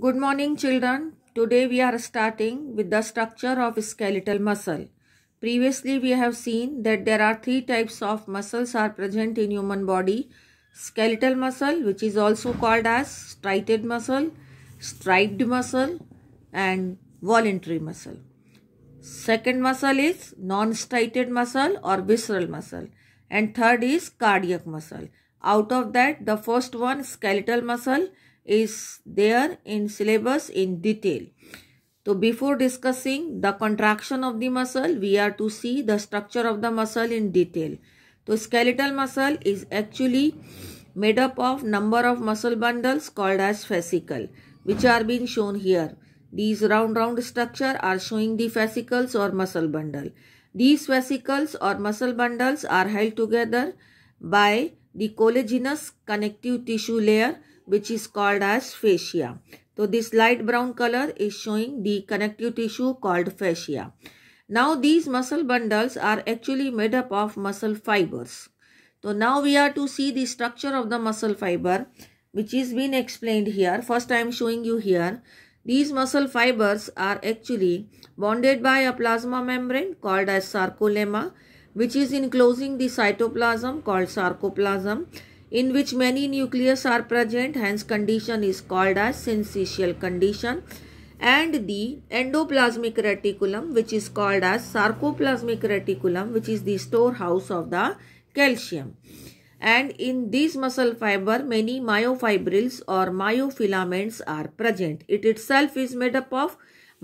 Good morning children. Today we are starting with the structure of skeletal muscle. Previously we have seen that there are three types of muscles are present in human body. Skeletal muscle which is also called as striated muscle, striped muscle and voluntary muscle. Second muscle is non-striated muscle or visceral muscle and third is cardiac muscle. Out of that the first one skeletal muscle is there in syllabus in detail. So before discussing the contraction of the muscle, we are to see the structure of the muscle in detail. So skeletal muscle is actually made up of number of muscle bundles called as fascicle which are being shown here. These round round structure are showing the fascicles or muscle bundle. These fascicles or muscle bundles are held together by the collagenous connective tissue layer which is called as fascia. So this light brown color is showing the connective tissue called fascia. Now these muscle bundles are actually made up of muscle fibers. So now we are to see the structure of the muscle fiber which is been explained here. First I am showing you here. These muscle fibers are actually bonded by a plasma membrane called as sarcolemma which is enclosing the cytoplasm called sarcoplasm in which many nucleus are present hence condition is called as syncytial condition and the endoplasmic reticulum which is called as sarcoplasmic reticulum which is the storehouse of the calcium and in this muscle fiber many myofibrils or myofilaments are present it itself is made up of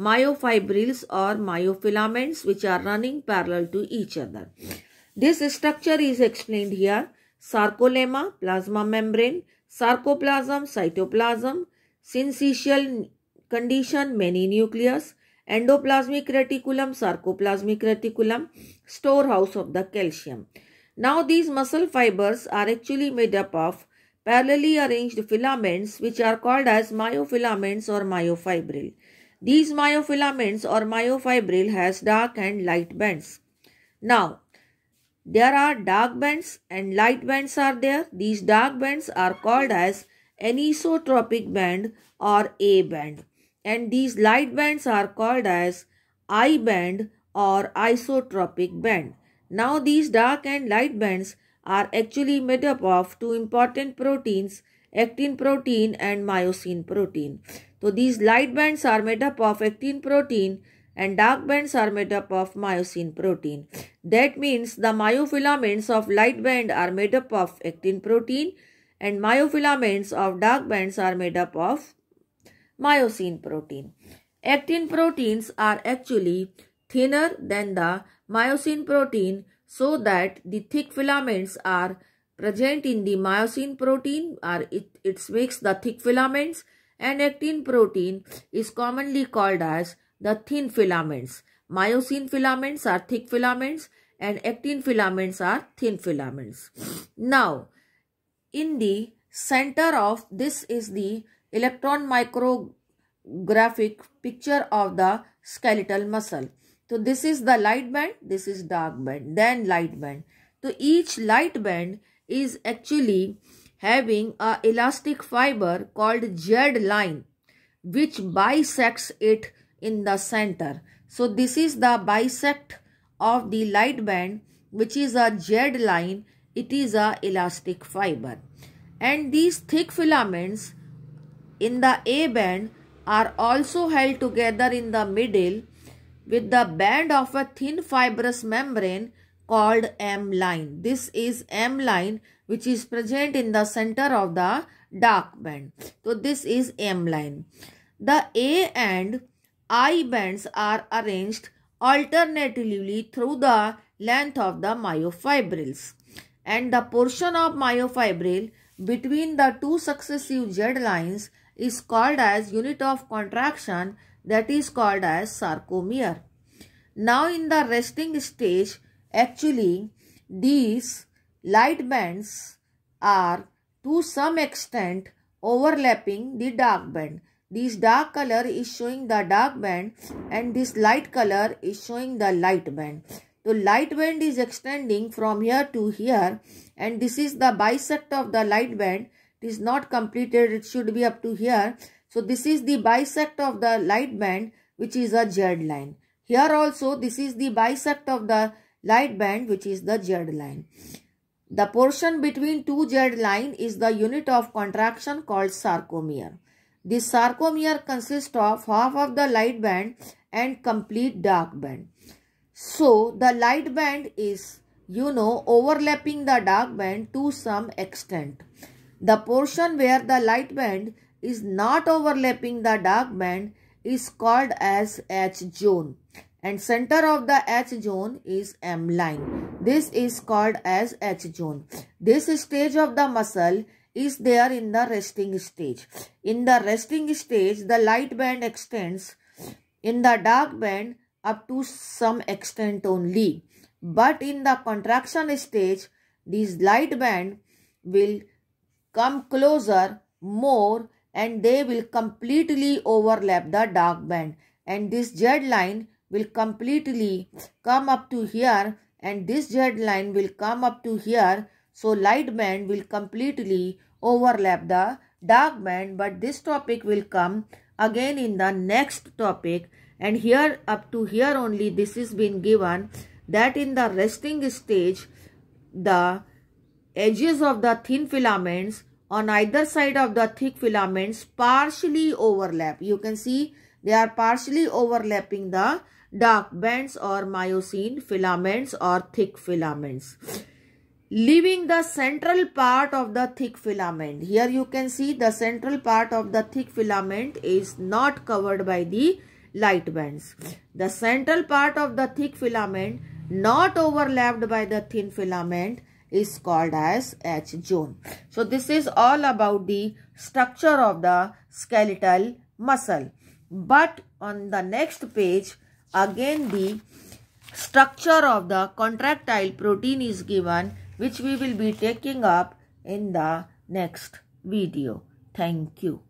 myofibrils or myofilaments which are running parallel to each other this structure is explained here sarcolemma, plasma membrane, sarcoplasm, cytoplasm, syncytial condition, many nucleus, endoplasmic reticulum, sarcoplasmic reticulum, storehouse of the calcium. Now these muscle fibers are actually made up of parallelly arranged filaments which are called as myofilaments or myofibril. These myofilaments or myofibril has dark and light bands. Now, there are dark bands and light bands are there. These dark bands are called as anisotropic band or A band. And these light bands are called as I band or isotropic band. Now these dark and light bands are actually made up of two important proteins, actin protein and myosin protein. So these light bands are made up of actin protein and dark bands are made up of myosin protein. That means the myofilaments of light band are made up of actin protein and myofilaments of dark bands are made up of myosin protein. Actin proteins are actually thinner than the myosin protein so that the thick filaments are present in the myosin protein or it, it makes the thick filaments and actin protein is commonly called as the thin filaments. Myosin filaments are thick filaments and actin filaments are thin filaments. Now, in the center of this is the electron micrographic picture of the skeletal muscle. So, this is the light band, this is dark band, then light band. So, each light band is actually having a elastic fiber called Z line which bisects it in the center. So this is the bisect of the light band which is a line. It is a elastic fiber. And these thick filaments in the A band are also held together in the middle with the band of a thin fibrous membrane called M line. This is M line which is present in the center of the dark band. So this is M line. The A and I bands are arranged alternatively through the length of the myofibrils and the portion of myofibril between the two successive Z lines is called as unit of contraction that is called as sarcomere. Now in the resting stage actually these light bands are to some extent overlapping the dark band this dark color is showing the dark band and this light color is showing the light band. So light band is extending from here to here and this is the bisect of the light band. It is not completed. It should be up to here. So this is the bisect of the light band which is a Z line. Here also this is the bisect of the light band which is the Z line. The portion between two Z line is the unit of contraction called sarcomere. The sarcomere consists of half of the light band and complete dark band. So the light band is you know overlapping the dark band to some extent. The portion where the light band is not overlapping the dark band is called as H zone and center of the H zone is M line. This is called as H zone. This stage of the muscle is there in the resting stage. In the resting stage, the light band extends in the dark band up to some extent only. But in the contraction stage, this light band will come closer more and they will completely overlap the dark band. And this Z line will completely come up to here and this Z line will come up to here. So light band will completely overlap the dark band but this topic will come again in the next topic and here up to here only this is been given that in the resting stage the edges of the thin filaments on either side of the thick filaments partially overlap you can see they are partially overlapping the dark bands or myosin filaments or thick filaments leaving the central part of the thick filament. Here you can see the central part of the thick filament is not covered by the light bands. The central part of the thick filament not overlapped by the thin filament is called as H zone. So this is all about the structure of the skeletal muscle. But on the next page, again the structure of the contractile protein is given which we will be taking up in the next video. Thank you.